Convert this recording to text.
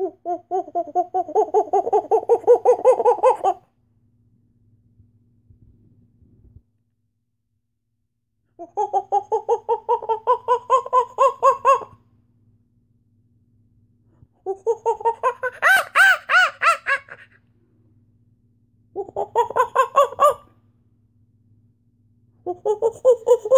Ha ha ha ha ha!